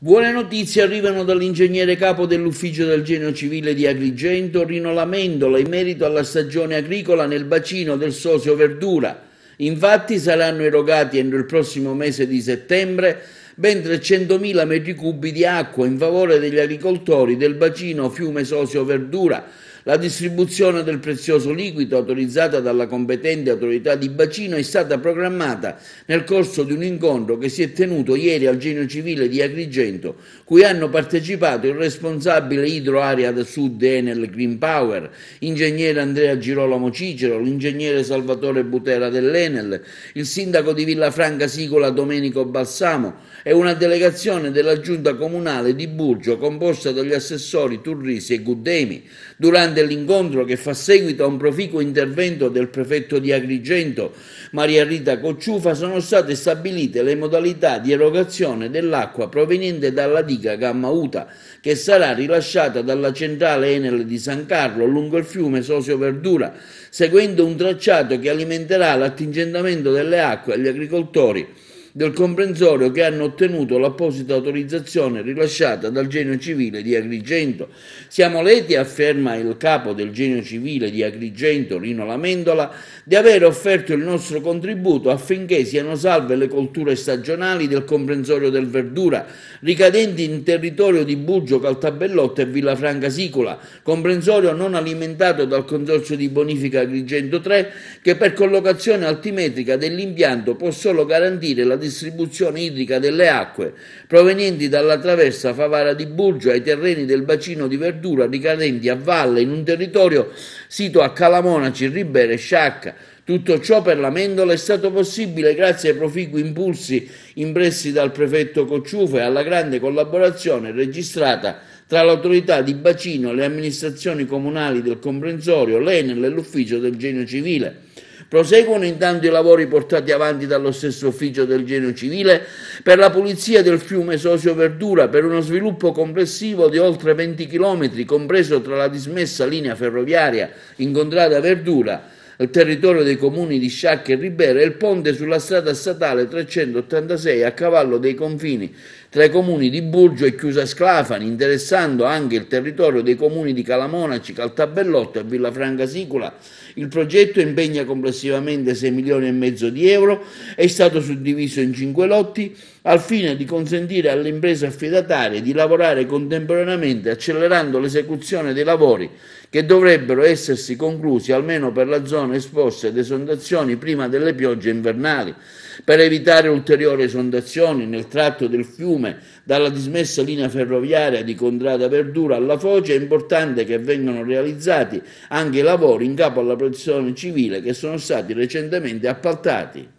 Buone notizie arrivano dall'ingegnere capo dell'ufficio del genio civile di Agrigento, Rino Lamendola, in merito alla stagione agricola nel bacino del Sosio Verdura. Infatti saranno erogati entro il prossimo mese di settembre ben 300.000 metri cubi di acqua in favore degli agricoltori del bacino Fiume Sosio Verdura, la distribuzione del prezioso liquido autorizzata dalla competente autorità di bacino è stata programmata nel corso di un incontro che si è tenuto ieri al Genio Civile di Agrigento, cui hanno partecipato il responsabile idroarea del sud Enel Green Power, ingegnere Andrea Girolamo Cicero, l'ingegnere Salvatore Butera dell'Enel, il sindaco di Villafranca Sicola Domenico Balsamo e una delegazione della giunta comunale di Burgio composta dagli assessori Turrisi e Guddemi. Durante Durante l'incontro che fa seguito a un proficuo intervento del prefetto di Agrigento Maria Rita Cocciufa sono state stabilite le modalità di erogazione dell'acqua proveniente dalla diga Gamma Uta che sarà rilasciata dalla centrale Enel di San Carlo lungo il fiume Sosio Verdura seguendo un tracciato che alimenterà l'attingentamento delle acque agli agricoltori del comprensorio che hanno ottenuto l'apposita autorizzazione rilasciata dal genio civile di Agrigento. Siamo lieti, afferma il capo del genio civile di Agrigento, Rino Lamendola, di aver offerto il nostro contributo affinché siano salve le colture stagionali del comprensorio del Verdura, ricadenti in territorio di Buggio, Caltabellotto e Villafranca Sicola, comprensorio non alimentato dal consorzio di bonifica Agrigento 3, che per collocazione altimetrica dell'impianto può solo garantire la distribuzione distribuzione idrica delle acque provenienti dalla traversa Favara di Burgio ai terreni del bacino di verdura ricadenti a valle in un territorio sito a Calamonaci, Ribere, Sciacca. Tutto ciò per la Mendola è stato possibile grazie ai proficui impulsi impressi dal prefetto Cocciufa e alla grande collaborazione registrata tra l'autorità di bacino, le amministrazioni comunali del comprensorio, l'Enel e l'ufficio del genio civile. Proseguono intanto i lavori portati avanti dallo stesso ufficio del genio civile per la pulizia del fiume Sosio Verdura per uno sviluppo complessivo di oltre 20 km, compreso tra la dismessa linea ferroviaria incontrata a Verdura territorio dei comuni di Sciacca e Ribera e il ponte sulla strada statale 386 a cavallo dei confini tra i comuni di Burgio e Chiusa Sclafani, interessando anche il territorio dei comuni di Calamonaci, Caltabellotto e Villafranca Sicula. Il progetto impegna complessivamente 6 milioni e mezzo di euro, è stato suddiviso in 5 lotti al fine di consentire alle imprese affidatarie di lavorare contemporaneamente accelerando l'esecuzione dei lavori che dovrebbero essersi conclusi almeno per la zona esposta ad esondazioni prima delle piogge invernali, per evitare ulteriori esondazioni nel tratto del fiume dalla dismessa linea ferroviaria di Contrada Verdura alla Foce, è importante che vengano realizzati anche i lavori in capo alla protezione civile che sono stati recentemente appaltati.